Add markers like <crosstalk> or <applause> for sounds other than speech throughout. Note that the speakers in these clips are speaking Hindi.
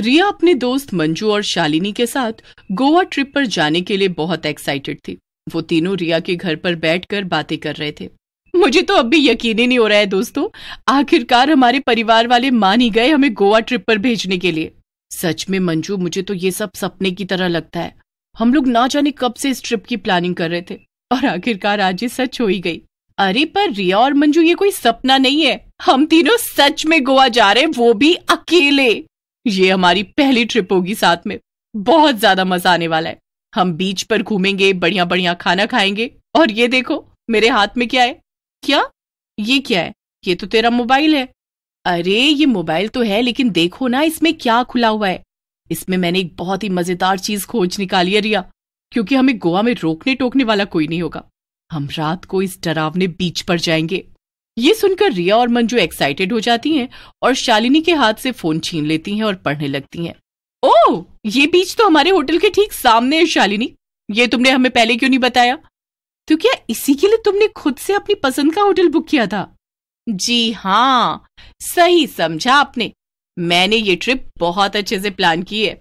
रिया अपने दोस्त मंजू और शालिनी के साथ गोवा ट्रिप पर जाने के लिए बहुत एक्साइटेड थी वो तीनों रिया के घर पर बैठकर बातें कर रहे थे मुझे तो अब भी यकीन ही नहीं हो रहा है दोस्तों आखिरकार हमारे परिवार वाले मान ही गए हमें गोवा ट्रिप पर भेजने के लिए सच में मंजू मुझे तो ये सब सपने की तरह लगता है हम लोग ना जाने कब से इस ट्रिप की प्लानिंग कर रहे थे और आखिरकार आज ये सच हो ही गई अरे पर रिया और मंजू ये कोई सपना नहीं है हम तीनों सच में गोवा जा रहे हैं वो भी अकेले ये हमारी पहली ट्रिप होगी साथ में बहुत ज्यादा मजा आने वाला है हम बीच पर घूमेंगे बढ़िया बढ़िया खाना खाएंगे और ये देखो मेरे हाथ में क्या है क्या ये क्या है ये तो तेरा मोबाइल है अरे ये मोबाइल तो है लेकिन देखो ना इसमें क्या खुला हुआ है इसमें मैंने एक बहुत ही मजेदार चीज खोज निकाली है रिया क्योंकि हमें गोवा में रोकने टोकने वाला कोई नहीं होगा हम रात को इस डरावने बीच पर जाएंगे ये सुनकर रिया और मंजू एक्साइटेड हो जाती हैं और शालिनी के हाथ से फोन छीन लेती हैं और पढ़ने लगती हैं ओ ये बीच तो हमारे होटल के ठीक सामने है शालिनी ये तुमने हमें पहले क्यों नहीं बताया तो क्या इसी के लिए तुमने खुद से अपनी पसंद का होटल बुक किया था जी हाँ सही समझा आपने मैंने ये ट्रिप बहुत अच्छे से प्लान की है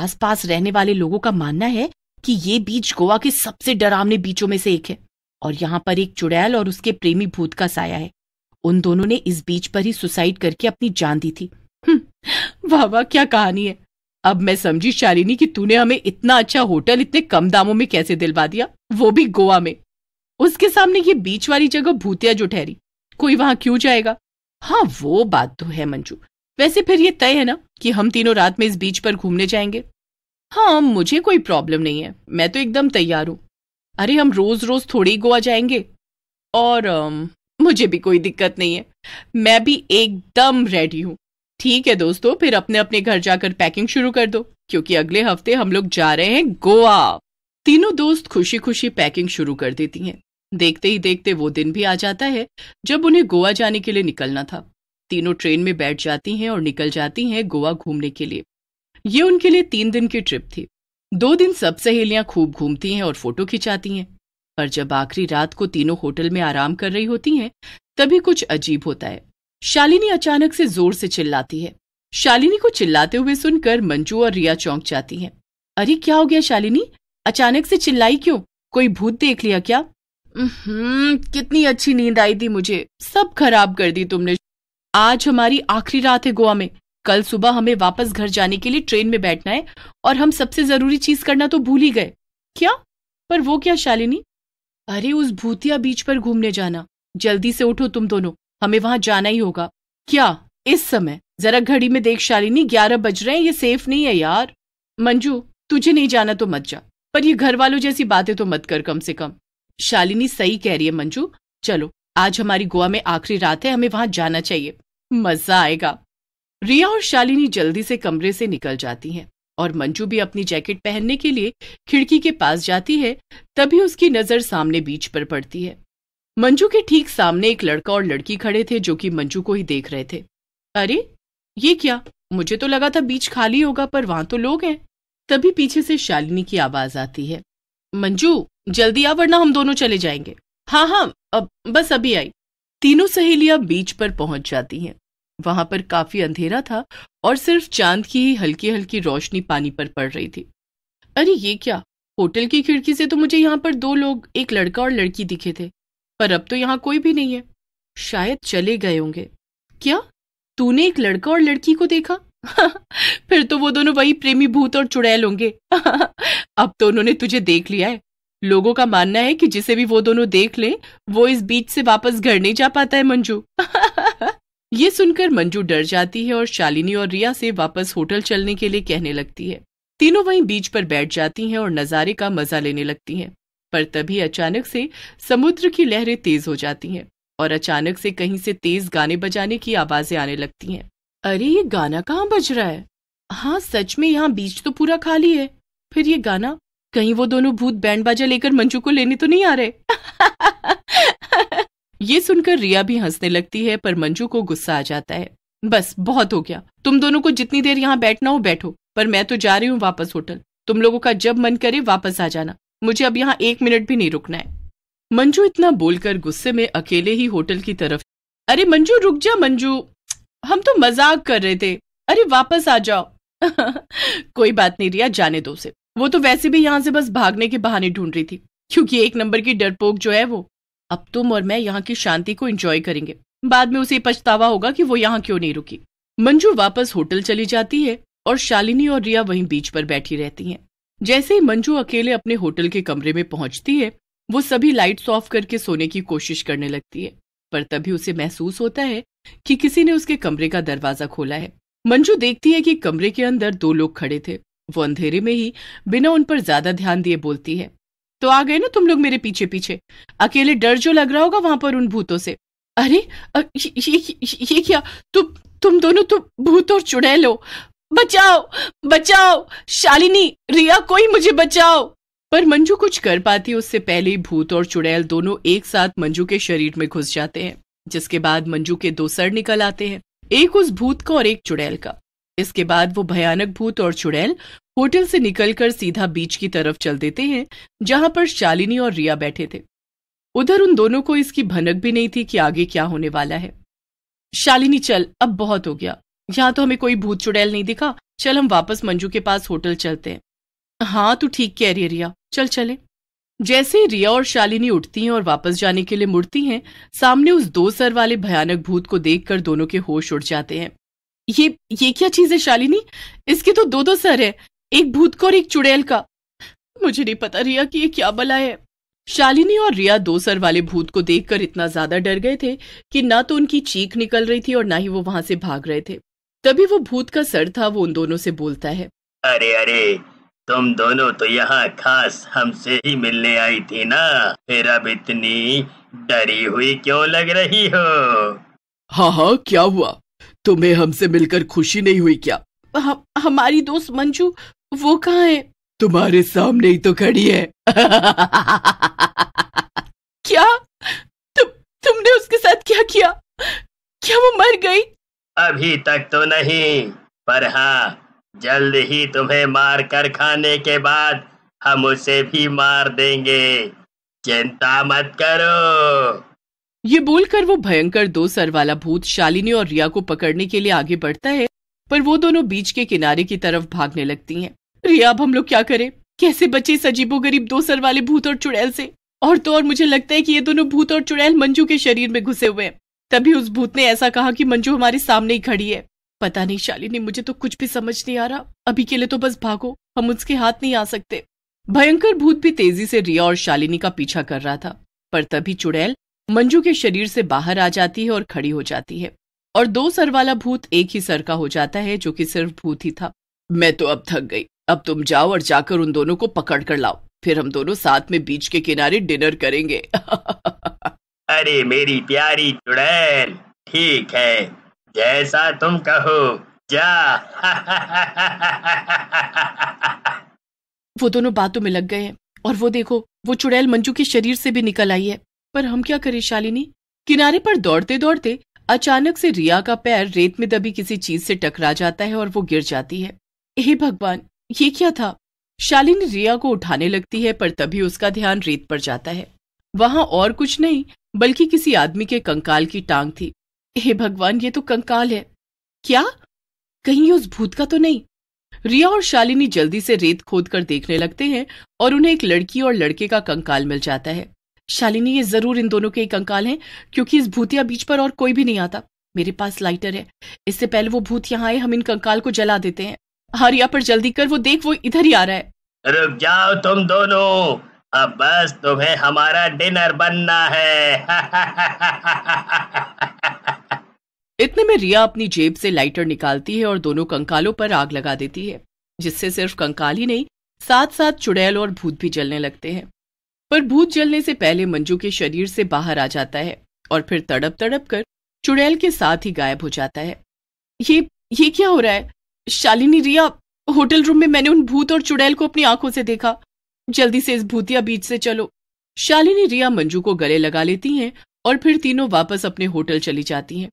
आसपास रहने वाले लोगों का मानना है कि ये बीच गोवा के सबसे डरावने बीचों में से एक है और यहाँ पर एक चुड़ैल और उसके प्रेमी भूत का साया है उन दोनों ने इस बीच पर ही सुसाइड करके अपनी जान दी थी हम्म, वाह वाह क्या कहानी है अब मैं समझी शालिनी कि तूने हमें इतना अच्छा होटल इतने कम दामों में कैसे दिलवा दिया वो भी गोवा में उसके सामने ये बीच वाली जगह भूतिया जो ठहरी कोई वहां क्यों जाएगा हाँ वो बात तो है मंजू वैसे फिर ये तय है ना कि हम तीनों रात में इस बीच पर घूमने जाएंगे हाँ मुझे कोई प्रॉब्लम नहीं है मैं तो एकदम तैयार हूँ अरे हम रोज रोज थोड़ी गोवा जाएंगे और अम, मुझे भी कोई दिक्कत नहीं है मैं भी एकदम रेडी हूँ ठीक है दोस्तों फिर अपने अपने घर जाकर पैकिंग शुरू कर दो क्योंकि अगले हफ्ते हम लोग जा रहे हैं गोवा तीनों दोस्त खुशी खुशी पैकिंग शुरू कर देती हैं देखते ही देखते वो दिन भी आ जाता है जब उन्हें गोवा जाने के लिए निकलना था तीनों ट्रेन में बैठ जाती हैं और निकल जाती हैं गोवा घूमने के लिए ये उनके लिए तीन दिन की ट्रिप थी दो दिन सब सहेलियां खूब घूमती हैं और फोटो खिंचाती हैं पर जब आखिरी रात को तीनों होटल में आराम कर रही होती हैं तभी कुछ अजीब होता है शालिनी अचानक से जोर से चिल्लाती है शालिनी को चिल्लाते हुए सुनकर मंजू और रिया चौंक जाती हैं अरे क्या हो गया शालिनी अचानक से चिल्लाई क्यों कोई भूत देख लिया क्या कितनी अच्छी नींद आई थी मुझे सब खराब कर दी तुमने आज हमारी आखिरी रात है गोवा में कल सुबह हमें वापस घर जाने के लिए ट्रेन में बैठना है और हम सबसे जरूरी चीज करना तो भूल ही गए क्या पर वो क्या शालिनी अरे उस भूतिया बीच पर घूमने जाना जल्दी से उठो तुम दोनों हमें वहां जाना ही होगा क्या इस समय जरा घड़ी में देख शालिनी ग्यारह बज रहे हैं ये सेफ नहीं है यार मंजू तुझे नहीं जाना तो मत जा पर ये घर वालों जैसी बातें तो मत कर कम से कम शालिनी सही कह रही है मंजू चलो आज हमारी गोवा में आखिरी रात है हमें वहां जाना चाहिए मजा आएगा रिया और शालिनी जल्दी से कमरे से निकल जाती हैं और मंजू भी अपनी जैकेट पहनने के लिए खिड़की के पास जाती है तभी उसकी नजर सामने बीच पर पड़ती है मंजू के ठीक सामने एक लड़का और लड़की खड़े थे जो कि मंजू को ही देख रहे थे अरे ये क्या मुझे तो लगा था बीच खाली होगा पर वहां तो लोग हैं तभी पीछे से शालिनी की आवाज आती है मंजू जल्दी आ वरना हम दोनों चले जाएंगे हाँ हाँ अब बस अभी आई तीनों सहेलियां बीच पर पहुंच जाती हैं वहां पर काफी अंधेरा था और सिर्फ चांद की ही हल्की हल्की रोशनी पानी पर पड़ रही थी अरे ये क्या होटल की खिड़की से तो मुझे यहाँ पर दो लोग एक लड़का और लड़की दिखे थे पर अब तो यहाँ कोई भी नहीं है शायद चले गए होंगे क्या तूने एक लड़का और लड़की को देखा <laughs> फिर तो वो दोनों वही प्रेमी भूत और चुड़ैल होंगे <laughs> अब तो उन्होंने तुझे देख लिया है लोगों का मानना है कि जिसे भी वो दोनों देख ले वो इस बीच से वापस घर नहीं जा पाता है मंजू <laughs> ये सुनकर मंजू डर जाती है और शालिनी और रिया से वापस होटल चलने के लिए कहने लगती है तीनों वहीं बीच पर बैठ जाती हैं और नज़ारे का मजा लेने लगती हैं पर तभी अचानक से समुद्र की लहरें तेज हो जाती हैं और अचानक से कहीं से तेज गाने बजाने की आवाजें आने लगती हैं अरे ये गाना कहाँ बज रहा है हाँ सच में यहाँ बीच तो पूरा खाली है फिर ये गाना कहीं वो दोनों भूत बैंड बाजा लेकर मंजू को लेने तो नहीं आ रहे <laughs> ये सुनकर रिया भी हंसने लगती है पर मंजू को गुस्सा आ जाता है बस बहुत हो गया तुम दोनों को जितनी देर यहाँ बैठना हो बैठो पर मैं तो जा रही हूँ वापस होटल तुम लोगों का जब मन करे वापस आ जाना मुझे अब यहाँ एक मिनट भी नहीं रुकना है मंजू इतना बोलकर गुस्से में अकेले ही होटल की तरफ अरे मंजू रुक जा मंजू हम तो मजाक कर रहे थे अरे वापस आ जाओ <laughs> कोई बात नहीं रिया जाने दो से वो तो वैसे भी यहाँ से बस भागने के बहाने ढूंढ रही थी क्योंकि एक नंबर की डरपोक जो है वो अब तुम और मैं यहाँ की शांति को एंजॉय करेंगे बाद में उसे पछतावा होगा कि वो यहाँ क्यों नहीं रुकी मंजू वापस होटल चली जाती है और शालिनी और रिया वहीं बीच पर बैठी रहती हैं। जैसे ही मंजू अकेले अपने होटल के कमरे में पहुंचती है वो सभी लाइट्स ऑफ करके सोने की कोशिश करने लगती है पर तभी उसे महसूस होता है कि किसी ने उसके कमरे का दरवाजा खोला है मंजू देखती है कि कमरे के अंदर दो लोग खड़े थे वो अंधेरे में ही बिना उन पर ज्यादा ध्यान दिए बोलती है तो आ गए ना तुम लोग मेरे पीछे पीछे अकेले डर जो लग रहा होगा वहां पर उन भूतों से अरे ये, ये, ये क्या तुम तुम दोनों तो भूत और चुड़ैल हो बचाओ बचाओ शालिनी रिया कोई मुझे बचाओ पर मंजू कुछ कर पाती उससे पहले भूत और चुड़ैल दोनों एक साथ मंजू के शरीर में घुस जाते हैं जिसके बाद मंजू के दो सर निकल आते हैं एक उस भूत का और एक चुड़ैल का इसके बाद वो भयानक भूत और चुड़ैल होटल से निकलकर सीधा बीच की तरफ चल देते हैं जहां पर शालिनी और रिया बैठे थे उधर उन दोनों को इसकी भनक भी नहीं थी कि आगे क्या होने वाला है शालिनी चल अब बहुत हो गया यहां तो हमें कोई भूत चुड़ैल नहीं दिखा चल हम वापस मंजू के पास होटल चलते हैं हाँ तू ठीक कह रही है रिया चल चले जैसे रिया और शालिनी उठती हैं और वापस जाने के लिए मुड़ती हैं सामने उस दो सर वाले भयानक भूत को देखकर दोनों के होश उड़ जाते हैं ये ये क्या चीज है शालिनी इसके तो दो दो सर है एक भूत को और एक चुड़ैल का मुझे नहीं पता रिया कि ये क्या बला है शालिनी और रिया दो सर वाले भूत को देखकर इतना ज्यादा डर गए थे कि ना तो उनकी चीख निकल रही थी और ना ही वो वहां से भाग रहे थे तभी वो भूत का सर था वो उन दोनों से बोलता है अरे अरे तुम दोनों तो यहाँ खास हमसे ही मिलने आई थी ना फिर अब इतनी डरी हुई क्यों लग रही हो हाँ हाँ क्या हुआ तुम्हें हमसे मिलकर खुशी नहीं हुई क्या हम, हमारी दोस्त मंजू वो कहाँ है तुम्हारे सामने ही तो खड़ी है <laughs> क्या तु, तुमने उसके साथ क्या किया क्या वो मर गई अभी तक तो नहीं पर हाँ जल्द ही तुम्हें मार कर खाने के बाद हम उसे भी मार देंगे चिंता मत करो ये बोलकर वो भयंकर दो सर वाला भूत शालिनी और रिया को पकड़ने के लिए आगे बढ़ता है पर वो दोनों बीच के किनारे की तरफ भागने लगती हैं। रिया अब हम लोग क्या करें कैसे बचे सजीबो गरीब दो सर वाले भूत और चुड़ैल से और तो और मुझे लगता है कि ये दोनों भूत और चुड़ैल मंजू के शरीर में घुसे हुए हैं तभी उस भूत ने ऐसा कहा कि मंजू हमारे सामने ही खड़ी है पता नहीं शालिनी मुझे तो कुछ भी समझ नहीं आ रहा अभी के लिए तो बस भागो हम उसके हाथ नहीं आ सकते भयंकर भूत भी तेजी से रिया और शालिनी का पीछा कर रहा था पर तभी चुड़ैल मंजू के शरीर से बाहर आ जाती है और खड़ी हो जाती है और दो सर वाला भूत एक ही सर का हो जाता है जो कि सिर्फ भूत ही था मैं तो अब थक गई अब तुम जाओ और जाकर उन दोनों को पकड़ कर लाओ फिर हम दोनों साथ में बीच के किनारे डिनर करेंगे <laughs> अरे मेरी प्यारी चुड़ैल ठीक है जैसा तुम कहो जा <laughs> वो दोनों बातों में लग गए हैं और वो देखो वो चुड़ैल मंजू के शरीर से भी निकल आई है पर हम क्या करें शालिनी किनारे पर दौड़ते दौड़ते अचानक से रिया का पैर रेत में दबी किसी चीज से टकरा जाता है और वो गिर जाती है हे भगवान ये क्या था शालिनी रिया को उठाने लगती है पर तभी उसका ध्यान रेत पर जाता है वहां और कुछ नहीं बल्कि किसी आदमी के कंकाल की टांग थी हे भगवान ये तो कंकाल है क्या कहीं उस भूत का तो नहीं रिया और शालिनी जल्दी से रेत खोद कर देखने लगते हैं और उन्हें एक लड़की और लड़के का कंकाल मिल जाता है शालिनी ये जरूर इन दोनों के एक कंकाल हैं क्योंकि इस भूतिया बीच पर और कोई भी नहीं आता मेरे पास लाइटर है इससे पहले वो भूत यहाँ आए हम इन कंकाल को जला देते हैं हरिया पर जल्दी कर वो देख वो इधर ही आ रहा है रुक जाओ तुम दोनों अब बस तुम्हें हमारा डिनर बनना है <laughs> इतने में रिया अपनी जेब से लाइटर निकालती है और दोनों कंकालों पर आग लगा देती है जिससे सिर्फ कंकाल ही नहीं साथ साथ चुड़ैल और भूत भी जलने लगते हैं पर भूत जलने से पहले मंजू के शरीर से बाहर आ जाता है और फिर तड़प तड़प कर चुड़ैल के साथ ही गायब हो जाता है ये ये क्या हो रहा है शालिनी रिया होटल रूम में मैंने उन भूत और चुड़ैल को अपनी आंखों से देखा जल्दी से इस भूतिया बीच से चलो शालिनी रिया मंजू को गले लगा लेती हैं और फिर तीनों वापस अपने होटल चली जाती हैं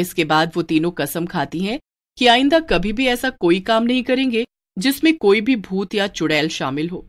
इसके बाद वो तीनों कसम खाती हैं कि आइंदा कभी भी ऐसा कोई काम नहीं करेंगे जिसमें कोई भी भूत या चुड़ैल शामिल हो